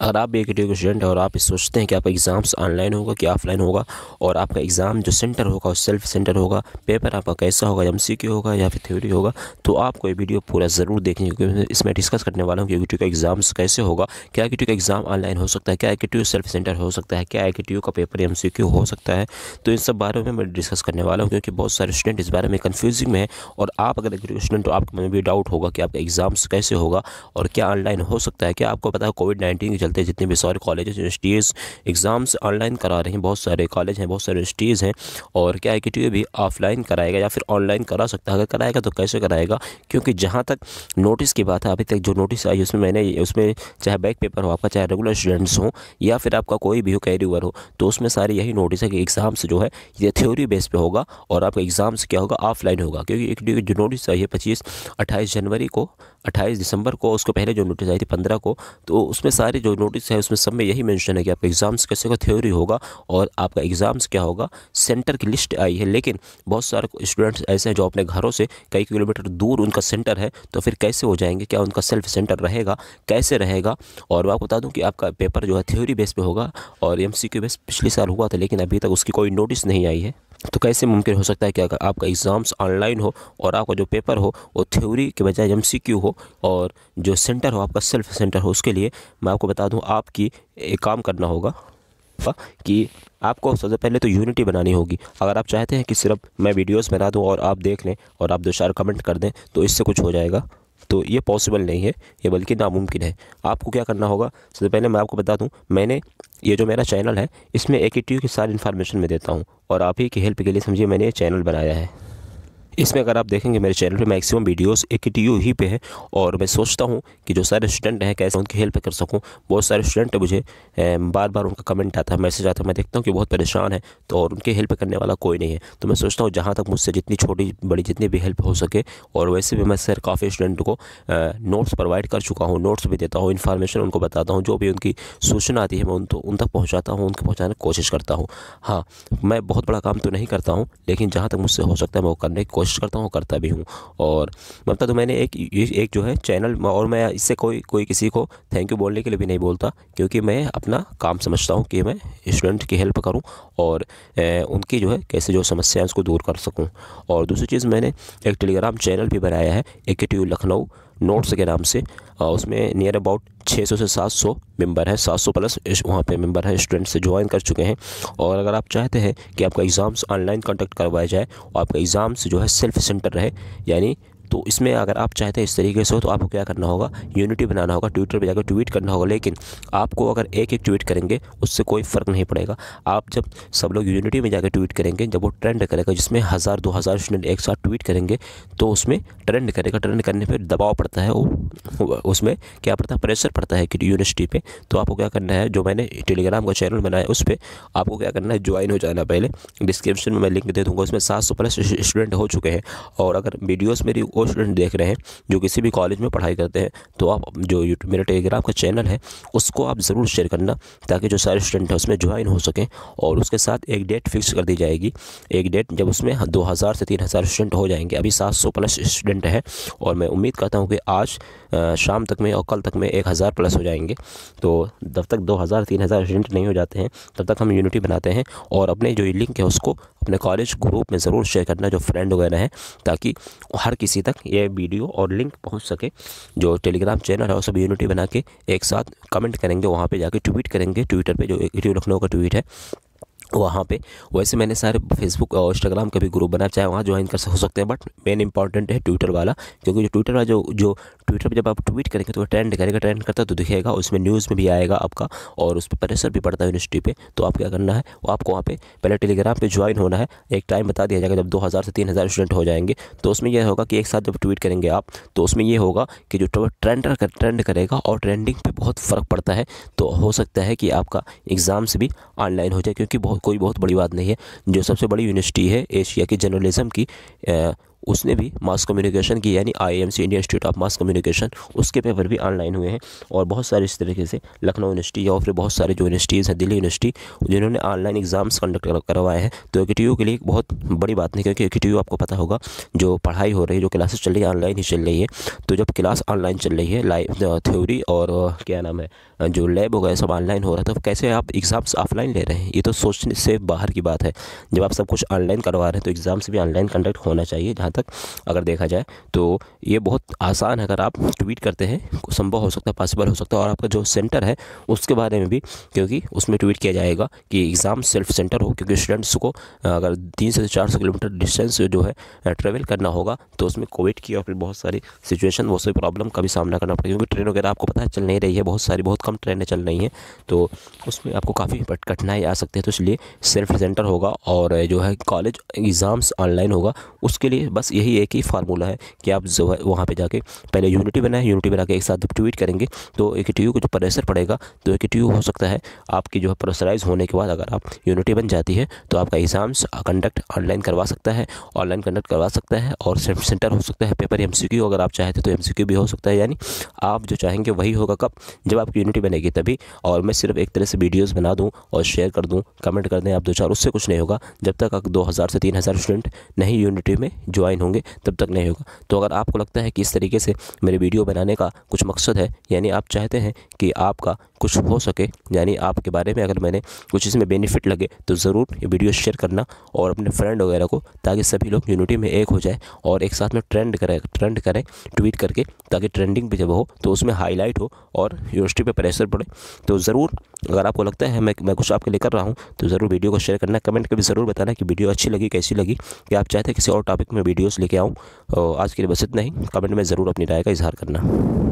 अगर आप भी एक एडियो के स्टूडेंट हैं और आप सोचते हैं कि आपका एग्ज़ाम्स ऑनलाइन होगा कि ऑफलाइन होगा और आपका एग्ज़ाम जो सेंटर होगा वो सेल्फ सेंटर होगा पेपर आपका कैसा होगा एम होगा या फिर थ्योरी होगा तो आपको ये वीडियो पूरा ज़रूर देखेंगे क्योंकि इसमें डिस्कस करने वाला हूँ कि यूट्यूब का एग्ज़ाम्स कैसे होगा क्या यूट्यूब का एग्ज़ाम ऑनलाइन हो सकता है क्या आई सेल्फ सेंटर हो सकता है क्या आई का पेपर एम हो सकता है तो इन सब बारे में मैं डिस्कस करने वाला हूँ क्योंकि बहुत सारे स्टूडेंट इस बारे में कन्फ्यूजिंग में है और आप अगर एक स्टूडेंट तो आपके मन में भी डाउट होगा कि आपका एग्ज़ाम्स कैसे होगा और क्या ऑनलाइन हो सकता है क्या आपको पता है कोविड नाइन्टीन चलते जितने भी सारे कॉलेज यूनिवर्सिटीज़ एग्ज़ाम्स ऑनलाइन करा रहे हैं बहुत सारे कॉलेज हैं बहुत सारे यूनिवर्सिटीज़ हैं और क्या है कि टी भी ऑफलाइन कराएगा या फिर ऑनलाइन करा सकता है अगर कराएगा तो कैसे कराएगा क्योंकि जहाँ तक नोटिस की बात है अभी तक जो नोटिस आई उसमें मैंने उसमें चाहे बैक पेपर हो आपका चाहे रेगुलर स्टूडेंट्स हो या फिर आपका कोई भी हो कैरी ओवर हो तो उसमें सारे यही नोटिस है कि एग्ज़ाम्स जो है ये थ्योरी बेस पर होगा और आपका एग्ज़ाम्स क्या होगा ऑफलाइन होगा क्योंकि एक जो नोटिस आई है पच्चीस अट्ठाईस जनवरी को अट्ठाईस दिसंबर को उसको पहले जो नोटिस आई थी पंद्रह को तो उसमें सारे जो नोटिस है उसमें सब में यही मेंशन है कि आपका एग्ज़ाम्स कैसे का थ्योरी होगा और आपका एग्ज़ाम्स क्या होगा सेंटर की लिस्ट आई है लेकिन बहुत सारे स्टूडेंट्स ऐसे हैं जो अपने घरों से कई किलोमीटर दूर उनका सेंटर है तो फिर कैसे हो जाएंगे क्या उनका सेल्फ सेंटर रहेगा कैसे रहेगा और मैं आपको बता दूँ कि आपका पेपर जो है थ्योरी बेस पर होगा और एम बेस पिछले साल हुआ था लेकिन अभी तक उसकी कोई नोटिस नहीं आई है तो कैसे मुमकिन हो सकता है कि अगर आपका एग्ज़ाम्स ऑनलाइन हो और आपका जो पेपर हो वो थ्योरी के बजाय एम हो और जो सेंटर हो आपका सेल्फ सेंटर हो उसके लिए मैं आपको बता दूँ आपकी एक काम करना होगा हाँ, कि आपको सबसे पहले तो यूनिटी बनानी होगी अगर आप चाहते हैं कि सिर्फ मैं वीडियोस बना दूं और आप देख लें और आप दो चार कमेंट कर दें तो इससे कुछ हो जाएगा तो ये पॉसिबल नहीं है ये बल्कि नामुमकिन है आपको क्या करना होगा सबसे पहले मैं आपको बता दूँ मैंने ये जो मेरा चैनल है इसमें एक की सारी इन्फॉर्मेशन मैं देता हूँ और आप ही की हेल्प के लिए समझिए मैंने ये चैनल बनाया है इसमें अगर आप देखेंगे मेरे चैनल पे मैक्सिमम वीडियोस एक टी ही पे है और मैं सोचता हूँ कि जो सारे स्टूडेंट हैं कैसे उनकी हेल्प कर सकूँ बहुत सारे स्टूडेंट मुझे बार बार उनका कमेंट आता है मैसेज आता है मैं देखता हूँ कि बहुत परेशान है तो और उनकी हेल्प करने वाला कोई नहीं है तो मैं सोचता हूँ जहाँ तक मुझसे जितनी छोटी बड़ी जितनी भी हेल्प हो सके और वैसे भी मैं सर काफ़ी स्टूडेंट को नोट्स प्रोवाइड कर चुका हूँ नोट्स भी देता हूँ इन्फॉर्मेशन उनको बताता हूँ जो भी उनकी सूचना आती है मैं उन उन तक पहुँचाता हूँ उनके पहुँचाने की कोशिश करता हूँ हाँ मैं बहुत बड़ा काम तो नहीं करता हूँ लेकिन जहाँ तक मुझसे हो सकता है मैं वो करने की कोशिश कोशिश करता हूँ करता भी हूँ और मतलब तो मैंने एक एक जो है चैनल और मैं इससे कोई कोई किसी को थैंक यू बोलने के लिए भी नहीं बोलता क्योंकि मैं अपना काम समझता हूँ कि मैं स्टूडेंट की हेल्प करूँ और ए, उनकी जो है कैसे जो है उसको दूर कर सकूँ और दूसरी चीज़ मैंने एक टेलीग्राम चैनल भी बनाया है एक लखनऊ नोट्स के नाम से उसमें नियर अबाउट 600 से 700 मेंबर है 700 प्लस वहाँ पे मेंबर है स्टूडेंट्स से ज्वाइन कर चुके हैं और अगर आप चाहते हैं कि आपका एग्ज़ाम्स ऑनलाइन कंडक्ट करवाया जाए और आपका एग्ज़ाम्स जो है सेल्फ सेंटर रहे यानी तो इसमें अगर आप चाहते हैं इस तरीके से हो तो आपको क्या करना होगा यूनिटी बनाना होगा ट्विटर पर जाकर ट्वीट करना होगा लेकिन आपको अगर एक एक ट्वीट करेंगे उससे कोई फ़र्क नहीं पड़ेगा आप जब सब लोग यूनिटी में जाकर ट्वीट करेंगे जब वो ट्रेंड करेगा जिसमें हज़ार दो हज़ार स्टूडेंट एक साथ ट्वीट करेंगे तो उसमें ट्रेंड करेगा ट्रेंड करने पर दबाव पड़ता है वो उसमें क्या पड़ता है प्रेशर पड़ता है कि यूनिवर्सिटी पर तो आपको क्या करना है जो मैंने टेलीग्राम का चैनल बनाया उस पर आपको क्या करना है ज्वाइन हो जाना पहले डिस्क्रिप्शन में मैं लिंक दे दूँगा उसमें सात सौ प्लस स्टूडेंट हो चुके हैं और अगर वीडियोज़ मेरी वो स्टूडेंट देख रहे हैं जो किसी भी कॉलेज में पढ़ाई करते हैं तो आप जो यूट्यूब मेरा टेलीग्राम का चैनल है उसको आप ज़रूर शेयर करना ताकि जो सारे स्टूडेंट हैं उसमें ज्वाइन हो सकें और उसके साथ एक डेट फिक्स कर दी जाएगी एक डेट जब उसमें दो हज़ार से तीन हज़ार स्टूडेंट हो जाएंगे अभी सात सौ प्लस स्टूडेंट हैं और मैं उम्मीद करता हूँ कि आज शाम तक में और कल तक में एक हज़ार प्लस हो जाएंगे तो जब तक दो हज़ार तीन हज़ार स्टूडेंट नहीं हो जाते हैं तब तक हम यूनिटी बनाते हैं और अपने जो लिंक है उसको अपने कॉलेज ग्रुप में ज़रूर शेयर करना जो फ्रेंड वगैरह हैं ताकि हर किसी तक ये वीडियो और लिंक पहुँच सके जो टेलीग्राम चैनल है वो सब यूनिटी बना के एक साथ कमेंट करेंगे वहाँ पर जाके ट्वीट करेंगे ट्विटर पर जो रेडियो लखनऊ का ट्वीट है वहाँ पे वैसे मैंने सारे फेसबुक और इंस्टाग्राम का भी ग्रुप बनाया चाहे वहाँ ज्वाइन कर हो सकते हैं बट मेन इंपॉर्टेंट है ट्विटर वाला क्योंकि जो ट्विटर वाला जो जो ट्विटर पर जब आप ट्वीट करेंगे तो ट्रेंड करेगा ट्रेंड करता तो दिखेगा उसमें न्यूज़ में भी आएगा आपका और उस पर प्रेशर भी पड़ता है यूनिवर्सिटी पे तो आप क्या करना है वो आपको वहाँ पे पहले टेलीग्राम पे ज्वाइन होना है एक टाइम बता दिया जाएगा जब 2000 से 3000 स्टूडेंट हो जाएंगे तो उसमें यह होगा कि एक साथ जब ट्वीट करेंगे आप तो उसमें यह होगा कि जो ट्रेंडर कर, ट्रेंड करेगा और ट्रेंडिंग पर बहुत फ़र्क पड़ता है तो हो सकता है कि आपका एग्ज़ाम्स भी ऑनलाइन हो जाए क्योंकि बहुत कोई बहुत बड़ी बात नहीं है जो सबसे बड़ी यूनिवर्सिटी है एशिया की जर्नलिज़म की उसने भी मास कम्युनिकेशन की यानी I M C Indian institute of mass communication उसके पेपर भी ऑनलाइन हुए हैं और बहुत सारे इस तरीके से लखनऊ यूनिवर्सिटी या फिर बहुत सारे जो यूनिवर्सिटीज़ हैं दिल्ली यूनिवर्सिटी जिन्होंने ऑनलाइन एग्जाम्स कंडक्ट करवाए हैं तो ए के लिए एक बहुत बड़ी बात नहीं क्योंकि ए आपको पता होगा जो पढ़ाई हो रही है जो क्लासेस चल रही है ऑनलाइन ही चल रही है तो जब क्लास ऑनलाइन चल रही है लाइव थ्योरी और क्या नाम है जो लैब वगैरह सब ऑनलाइन हो रहा है तो कैसे आप एग्ज़ाम्स ऑफलाइन ले रहे हैं ये तो सोचने से बाहर की बात है जब आप सब कुछ ऑनलाइन करवा रहे हैं तो एग्ज़ाम्स भी ऑनलाइन कंडक्ट होना चाहिए जहाँ तक अगर देखा जाए तो ये बहुत आसान है अगर आप ट्वीट करते हैं संभव हो सकता है पॉसिबल हो सकता है और आपका जो सेंटर है उसके बारे में भी क्योंकि उसमें ट्वीट किया जाएगा कि एग्ज़ाम सेल्फ सेंटर हो क्योंकि स्टूडेंट्स को अगर तीन से चार सौ किलोमीटर डिस्टेंस जो है ट्रेवल करना होगा तो उसमें कोविड की और फिर बहुत सारी सिचुएशन बहुत सारी प्रॉब्लम का भी सामना करना पड़ेगा क्योंकि ट्रेन वगैरह आपको पता है चल नहीं रही है बहुत सारी बहुत कम ट्रेनें चल रही हैं तो उसमें आपको काफ़ी कठिनाई आ सकती है तो इसलिए सेल्फ सेंटर होगा और जो है कॉलेज एग्ज़ाम्स ऑनलाइन होगा उसके लिए बस बस यही एक ही फार्मूला है कि आप जो है वहाँ पर जाके पहले यूनिटी बनाए यूनिटी बना के एक साथ ट्वीट करेंगे तो एक ट्यू को जो प्रेशर पड़ेगा तो एक ट्यू हो सकता है आपकी जो है प्रेसराइज होने के बाद अगर आप यूनिटी बन जाती है तो आपका एग्ज़ाम्स कंडक्ट ऑनलाइन करवा सकता है ऑनलाइन कंडक्ट करवा सकता है और सेंटर हो सकता है पेपर एम अगर आप चाहते तो एम भी हो सकता है यानी आप जो चाहेंगे वही होगा कब जब आपकी यूनिटी बनेगी तभी और मैं सिर्फ एक तरह से वीडियोज़ बना दूँ और शेयर कर दूँ कमेंट कर दें आप दो चार उससे कुछ नहीं होगा जब तक दो हज़ार से तीन हज़ार स्टूडेंट नहीं यूनिटी में ज्वाइन ज्वाइन होंगे तब तक नहीं होगा तो अगर आपको लगता है कि इस तरीके से मेरे वीडियो बनाने का कुछ मकसद है यानी आप चाहते हैं कि आपका कुछ हो सके यानी आपके बारे में अगर मैंने कुछ इसमें बेनिफिट लगे तो ज़रूर ये वीडियो शेयर करना और अपने फ्रेंड वगैरह को ताकि सभी लोग यूनिटी में एक हो जाए और एक साथ में ट्रेंड करें ट्रेंड करें ट्वीट करके ताकि ट्रेंडिंग भी जब हो तो उसमें हाईलाइट हो और यूनिवर्सिटी पर प्रेशर पड़े तो ज़रूर अगर आपको लगता है मैं मैं कुछ आपके लिए कर रहा हूँ तो ज़रूर वीडियो को शेयर करना कमेंट करके ज़रूर बताना कि वीडियो अच्छी लगी कैसी लगी कि आप चाहते किसी और टॉपिक में वीडियोज़ लेके आऊँ आज के लिए बस इतना ही कमेंट में ज़रूर अपनी राय का इजहार करना